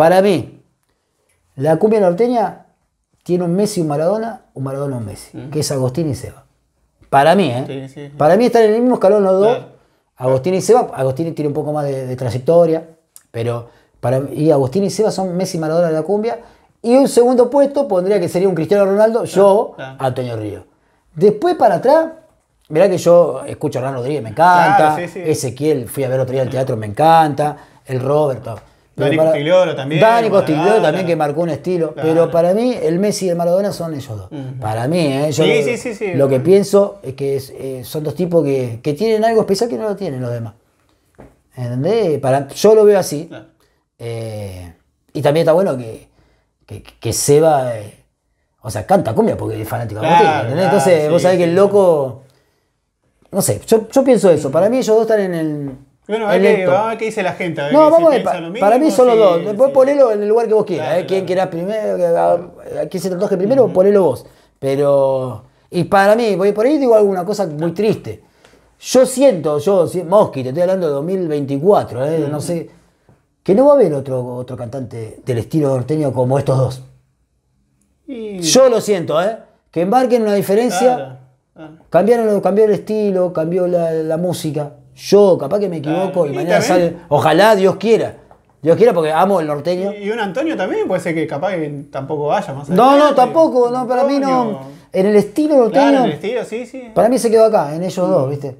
Para mí, la cumbia norteña tiene un Messi y un Maradona, un Maradona un Messi, mm. que es Agostín y Seba. Para mí, ¿eh? Para mí están en el mismo escalón los dos. Agostín y Seba, Agostín tiene un poco más de, trayectoria, pero para y Agustín y Seba son Messi y Maradona de la cumbia. Y un segundo puesto pondría que sería un Cristiano Ronaldo, yo, Antonio Río. Después para atrás, mirá que yo escucho a Hernán Rodríguez, me encanta. Ezequiel, fui a ver otro día al teatro, me encanta. El Roberto. Dani Costigliolo también. Dani Costiglioro también que marcó un estilo. Pero para mí, el Messi y el Maradona son ellos dos. Para mí, ¿eh? Yo lo, que pienso es que eh, son dos tipos que, tienen algo especial que no lo tienen los demás. ¿Entendés? Para, yo lo veo así. Eh, y también está bueno que, que, Seba. o sea, canta cumbia porque es fanático claro, Entonces, vos sabés que el loco. No sé, yo pienso eso. Para mí, ellos dos están en el bueno, a qué, dice la gente. no, para mí solo los dos. Después ponelo en el lugar que vos quieras. quien eh, quién primero, quién se tatuaje primero, ponelo vos. Pero. Y para mí, voy por ahí digo alguna cosa muy triste. Yo siento, yo, Mosky, te estoy hablando de 2024, eh, no sé. Que no va a haber otro, otro cantante del estilo de norteño como estos dos. Yo lo siento, ¿eh? Que embarquen una diferencia. Cambiaron, cambió el estilo, cambió la música. Yo, capaz que me equivoco y, mañana sale. Ojalá Dios quiera. Dios quiera porque amo el norteño. Y, un Antonio también puede ser que capaz que tampoco vaya más No, no, tampoco. No, para mí no. En el estilo norteño. Para mí se quedó acá, en ellos dos, ¿viste?